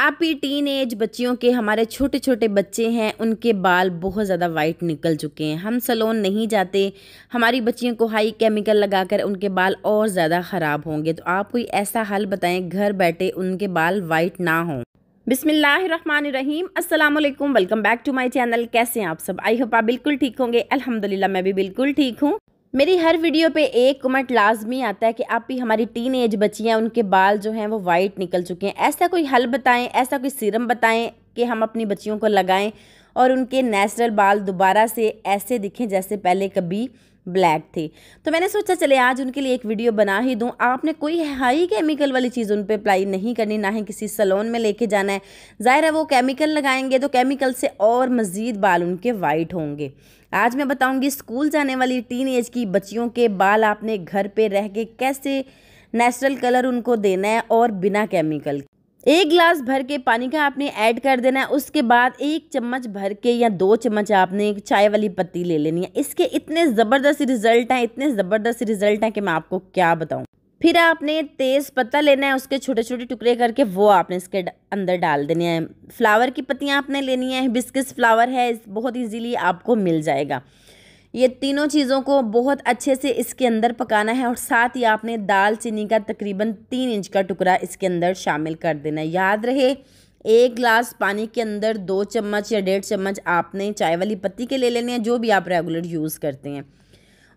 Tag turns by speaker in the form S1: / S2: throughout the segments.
S1: आप teen age बच्चियों के हमारे छोटे छोटे बच्चे हैं उनके बाल बहुत ज़्यादा वाइट निकल चुके हैं हम सलोन नहीं जाते हमारी बच्चियों को हाई केमिकल लगाकर उनके बाल और ज़्यादा ख़राब होंगे तो आप कोई ऐसा हल बताएं घर बैठे उनके बाल वाइट ना हों बिसमीम अस्सलाम welcome back to my channel कैसे हैं आप सब आई होप आप बिल्कुल ठीक होंगे अलहमदिल्ला मैं भी बिल्कुल ठीक हूँ मेरी हर वीडियो पे एक कमेंट लाजमी आता है कि आप भी हमारी टीन एज बच्चियाँ उनके बाल जो हैं वो वाइट निकल चुके हैं ऐसा कोई हल बताएं ऐसा कोई सीरम बताएं कि हम अपनी बच्चियों को लगाएं और उनके नेचुरल बाल दोबारा से ऐसे दिखें जैसे पहले कभी ब्लैक थे तो मैंने सोचा चले आज उनके लिए एक वीडियो बना ही दूं आपने कोई हाई केमिकल वाली चीज़ उन पर अप्लाई नहीं करनी ना ही किसी सलोन में लेके जाना है ज़ाहिर है वो केमिकल लगाएंगे तो केमिकल से और मज़ीद बाल उनके वाइट होंगे आज मैं बताऊंगी स्कूल जाने वाली टीन एज की बच्चियों के बाल आपने घर पे रह के कैसे नेचुरल कलर उनको देना है और बिना केमिकल एक गिलास भर के पानी का आपने ऐड कर देना है उसके बाद एक चम्मच भर के या दो चम्मच आपने चाय वाली पत्ती ले लेनी है इसके इतने ज़बरदस्त रिजल्ट हैं इतने ज़बरदस्त रिजल्ट हैं कि मैं आपको क्या बताऊँ फिर आपने तेज़ पत्ता लेना है उसके छोटे छोटे टुकड़े करके वो आपने इसके अंदर डाल देने हैं फ्लावर की पत्तियाँ आपने लेनी है बिस्किस फ्लावर है बहुत ईजीली आपको मिल जाएगा ये तीनों चीज़ों को बहुत अच्छे से इसके अंदर पकाना है और साथ ही आपने दाल चीनी का तकरीबन तीन इंच का टुकड़ा इसके अंदर शामिल कर देना है याद रहे एक ग्लास पानी के अंदर दो चम्मच या डेढ़ चम्मच आपने चाय वाली पत्ती के ले लेने हैं जो भी आप रेगुलर यूज़ करते हैं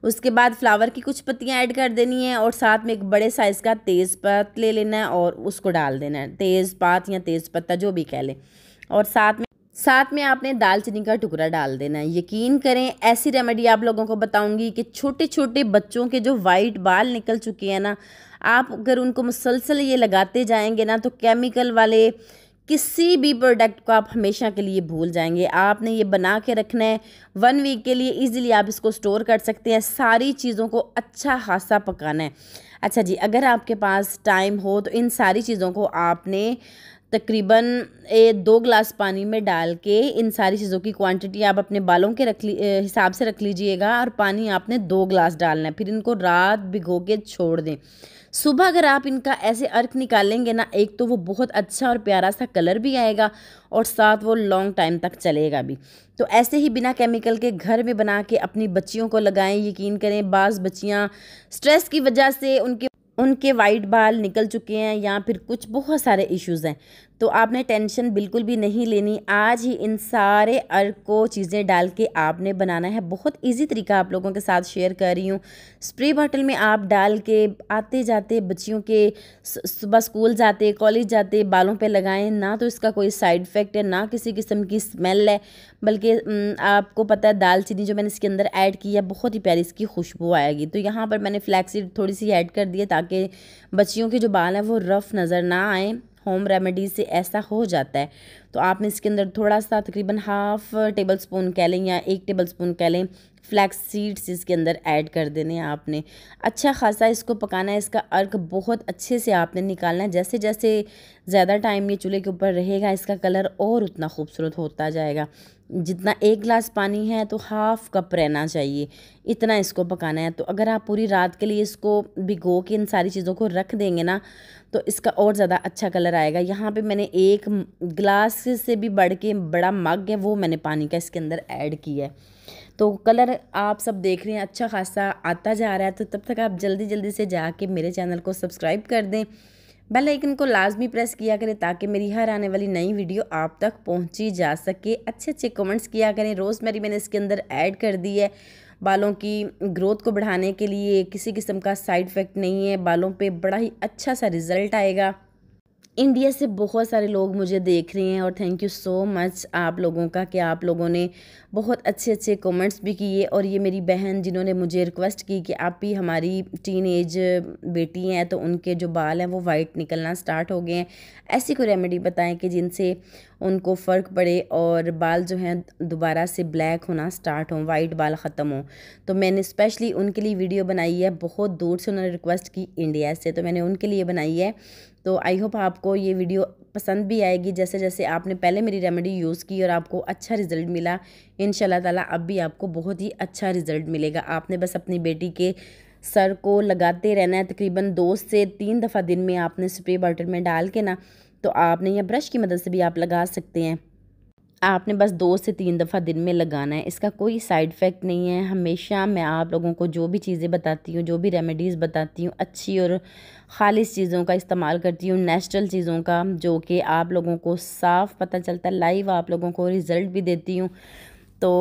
S1: उसके बाद फ्लावर की कुछ पत्तियाँ ऐड कर देनी है और साथ में एक बड़े साइज़ का तेज़पात ले लेना है और उसको डाल देना है तेज़पात या तेज़पत्ता जो भी कह लें और साथ में साथ में आपने दालचीनी का टुकड़ा डाल देना है यकीन करें ऐसी रेमेडी आप लोगों को बताऊंगी कि छोटे छोटे बच्चों के जो वाइट बाल निकल चुके हैं ना आप अगर उनको मुसलसल ये लगाते जाएंगे ना तो केमिकल वाले किसी भी प्रोडक्ट को आप हमेशा के लिए भूल जाएंगे आपने ये बना के रखना है वन वीक के लिए इजीली आप इसको स्टोर कर सकते हैं सारी चीज़ों को अच्छा खासा पकाना है अच्छा जी अगर आपके पास टाइम हो तो इन सारी चीज़ों को आपने तकरीबन ए दो ग्लास पानी में डाल के इन सारी चीज़ों की क्वांटिटी आप अपने बालों के रख ली हिसाब से रख लीजिएगा और पानी आपने दो ग्लास डालना है फिर इनको रात भिगो के छोड़ दें सुबह अगर आप इनका ऐसे अर्क निकालेंगे ना एक तो वो बहुत अच्छा और प्यारा सा कलर भी आएगा और साथ वो लॉन्ग टाइम तक चलेगा भी तो ऐसे ही बिना केमिकल के घर में बना के अपनी बच्चियों को लगाएं यकीन करें बाज़ बच्चियाँ स्ट्रेस की वजह से उनके उनके वाइट बाल निकल चुके हैं या फिर कुछ बहुत सारे इश्यूज़ हैं तो आपने टेंशन बिल्कुल भी नहीं लेनी आज ही इन सारे अर्क को चीज़ें डाल के आपने बनाना है बहुत ईजी तरीका आप लोगों के साथ शेयर कर रही हूँ स्प्रे बॉटल में आप डाल के आते जाते बच्चियों के सुबह स्कूल जाते कॉलेज जाते बालों पर लगाएं ना तो इसका कोई साइड इफ़ेक्ट है ना किसी किस्म की स्मेल है बल्कि आपको पता है दालचीनी जो मैंने इसके अंदर ऐड की है बहुत ही प्यारी इसकी खुशबू आएगी तो यहाँ पर मैंने फ्लैक्सीड थोड़ी सी ऐड कर दी है ताकि बच्चियों के जो बाल हैं वो रफ़ नज़र ना आएँ होम रेमेडीज़ से ऐसा हो जाता है तो आपने इसके अंदर थोड़ा सा तकरीबन हाफ़ टेबल स्पून कह लें या एक टेबल स्पून कह लें फ्लैक्स सीड्स इसके अंदर ऐड कर देने हैं आपने अच्छा खासा इसको पकाना है इसका अर्क बहुत अच्छे से आपने निकालना है जैसे जैसे ज़्यादा टाइम ये चूल्हे के ऊपर रहेगा इसका कलर और उतना खूबसूरत होता जाएगा जितना एक गिलास पानी है तो हाफ़ कप रहना चाहिए इतना इसको पकाना है तो अगर आप पूरी रात के लिए इसको भिगो के इन सारी चीज़ों को रख देंगे ना तो इसका और ज़्यादा अच्छा कलर आएगा यहाँ पे मैंने एक ग्लास से भी बढ़ के बड़ा मग है वो मैंने पानी का इसके अंदर ऐड किया है तो कलर आप सब देख रहे हैं अच्छा खासा आता जा रहा है तो तब तक आप जल्दी जल्दी से जाके मेरे चैनल को सब्सक्राइब कर दें बेल आइकन को लाजमी प्रेस किया करें ताकि मेरी हर आने वाली नई वीडियो आप तक पहुंची जा सके अच्छे अच्छे कमेंट्स किया करें रोज़मेरी मैंने इसके अंदर ऐड कर दी है बालों की ग्रोथ को बढ़ाने के लिए किसी किस्म का साइड इफ़ेक्ट नहीं है बालों पे बड़ा ही अच्छा सा रिज़ल्ट आएगा इंडिया से बहुत सारे लोग मुझे देख रहे हैं और थैंक यू सो मच आप लोगों का कि आप लोगों ने बहुत अच्छे अच्छे कमेंट्स भी किए और ये मेरी बहन जिन्होंने मुझे रिक्वेस्ट की कि आप भी हमारी टीन एज बेटी हैं तो उनके जो बाल हैं वो वाइट निकलना स्टार्ट हो गए हैं ऐसी कोई रेमेडी बताएं कि जिनसे उनको फ़र्क पड़े और बाल जो हैं दोबारा से ब्लैक होना स्टार्ट हों वाइट बाल ख़त्म हों तो मैंने स्पेशली उनके लिए वीडियो बनाई है बहुत दूर से उन्होंने रिक्वेस्ट की इंडिया से तो मैंने उनके लिए बनाई है तो आई होप आपको ये वीडियो पसंद भी आएगी जैसे जैसे आपने पहले मेरी रेमेडी यूज़ की और आपको अच्छा रिज़ल्ट मिला इन ताला अब भी आपको बहुत ही अच्छा रिज़ल्ट मिलेगा आपने बस अपनी बेटी के सर को लगाते रहना है तकरीबन दो से तीन दफ़ा दिन में आपने स्प्रे बॉटल में डाल के ना तो आपने यह ब्रश की मदद से भी आप लगा सकते हैं आपने बस दो से तीन दफ़ा दिन में लगाना है इसका कोई साइड इफ़ेक्ट नहीं है हमेशा मैं आप लोगों को जो भी चीज़ें बताती हूँ जो भी रेमेडीज़ बताती हूँ अच्छी और ख़ालिश चीज़ों का इस्तेमाल करती हूँ नेचुरल चीज़ों का जो कि आप लोगों को साफ़ पता चलता है लाइव आप लोगों को रिज़ल्ट भी देती हूँ तो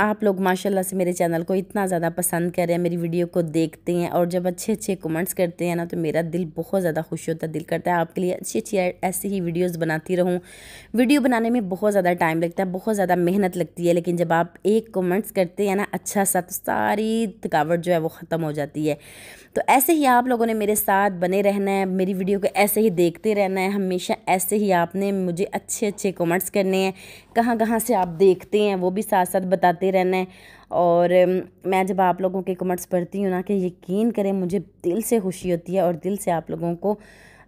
S1: आप लोग माशाल्लाह से मेरे चैनल को इतना ज़्यादा पसंद कर रहे हैं मेरी वीडियो को देखते हैं और जब अच्छे अच्छे कमेंट्स करते हैं ना तो मेरा दिल बहुत ज़्यादा खुश होता है दिल करता है आपके लिए अच्छी अच्छी ऐसी ही वीडियोस बनाती रहूं वीडियो बनाने में बहुत ज़्यादा टाइम लगता है बहुत ज़्यादा मेहनत लगती है लेकिन जब आप एक कमेंट्स करते हैं ना अच्छा सा तो सारी थकावट जो है वो ख़त्म हो जाती है तो ऐसे ही आप लोगों ने मेरे साथ बने रहना है मेरी वीडियो को ऐसे ही देखते रहना है हमेशा ऐसे ही आपने मुझे अच्छे अच्छे कमेंट्स करने हैं कहाँ कहाँ से आप देखते हैं वो भी साथ साथ बताते आते रहना है और मैं जब आप लोगों के कमेंट्स पढ़ती हूँ ना कि यकीन करें मुझे दिल से खुशी होती है और दिल से आप लोगों को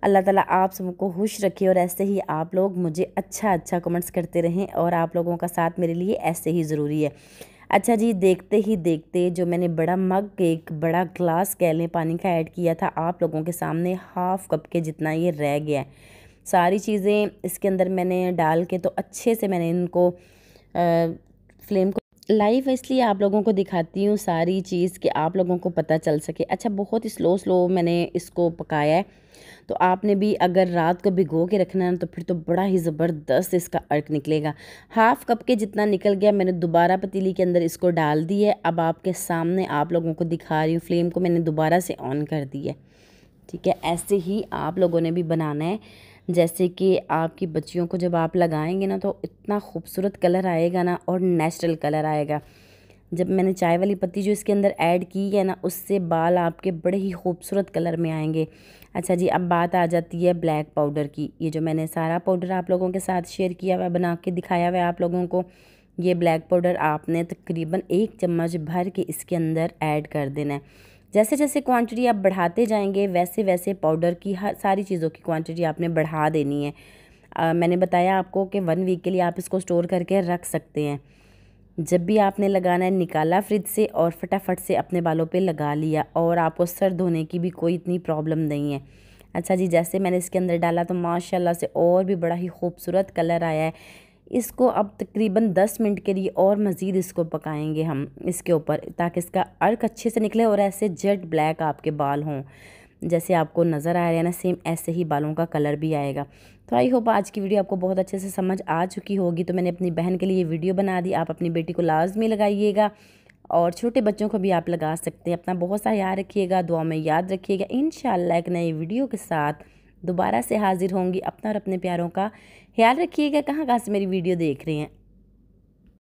S1: अल्लाह ताला आप सबको खुश रखे और ऐसे ही आप लोग मुझे अच्छा अच्छा कमेंट्स करते रहें और आप लोगों का साथ मेरे लिए ऐसे ही ज़रूरी है अच्छा जी देखते ही देखते जो मैंने बड़ा मग एक बड़ा ग्लास कह लें पानी का ऐड किया था आप लोगों के सामने हाफ़ कप के जितना ये रह गया है सारी चीज़ें इसके अंदर मैंने डाल के तो अच्छे से मैंने इनको आ, फ्लेम को लाइव इसलिए आप लोगों को दिखाती हूँ सारी चीज़ कि आप लोगों को पता चल सके अच्छा बहुत ही स्लो स्लो मैंने इसको पकाया है तो आपने भी अगर रात को भिगो के रखना है तो फिर तो बड़ा ही ज़बरदस्त इसका अर्क निकलेगा हाफ़ कप के जितना निकल गया मैंने दोबारा पतीली के अंदर इसको डाल दी है अब आपके सामने आप लोगों को दिखा रही हूँ फ्लेम को मैंने दोबारा से ऑन कर दी है ठीक है ऐसे ही आप लोगों ने भी बनाना है जैसे कि आपकी बच्चियों को जब आप लगाएंगे ना तो इतना खूबसूरत कलर आएगा ना और नेचुरल कलर आएगा जब मैंने चाय वाली पत्ती जो इसके अंदर ऐड की है ना उससे बाल आपके बड़े ही खूबसूरत कलर में आएंगे अच्छा जी अब बात आ जाती है ब्लैक पाउडर की ये जो मैंने सारा पाउडर आप लोगों के साथ शेयर किया हुआ बना के दिखाया हुआ है आप लोगों को ये ब्लैक पाउडर आपने तकरीबन एक चम्मच भर के इसके अंदर ऐड कर देना है जैसे जैसे क्वांटिटी आप बढ़ाते जाएंगे वैसे वैसे पाउडर की हर सारी चीज़ों की क्वांटिटी आपने बढ़ा देनी है आ, मैंने बताया आपको कि वन वीक के लिए आप इसको स्टोर करके रख सकते हैं जब भी आपने लगाना है निकाला फ्रिज से और फटाफट से अपने बालों पर लगा लिया और आपको सर धोने की भी कोई इतनी प्रॉब्लम नहीं है अच्छा जी जैसे मैंने इसके अंदर डाला तो माशाल्लाह से और भी बड़ा ही खूबसूरत कलर आया है इसको अब तकरीबन 10 मिनट के लिए और मज़ीद इसको पकाएंगे हम इसके ऊपर ताकि इसका अर्क अच्छे से निकले और ऐसे जेट ब्लैक आपके बाल हों जैसे आपको नज़र आ रहा है ना सेम ऐसे ही बालों का कलर भी आएगा तो आई होप आज की वीडियो आपको बहुत अच्छे से समझ आ चुकी होगी तो मैंने अपनी बहन के लिए वीडियो बना दी आप अपनी बेटी को लाजमी लगाइएगा और छोटे बच्चों को भी आप लगा सकते हैं अपना बहुत सा याद रखिएगा दुआ में याद रखिएगा इन एक नई वीडियो के साथ दोबारा से हाजिर होंगी अपना और अपने प्यारों का ख्याल रखिएगा कहाँ कहाँ से मेरी वीडियो देख रहे हैं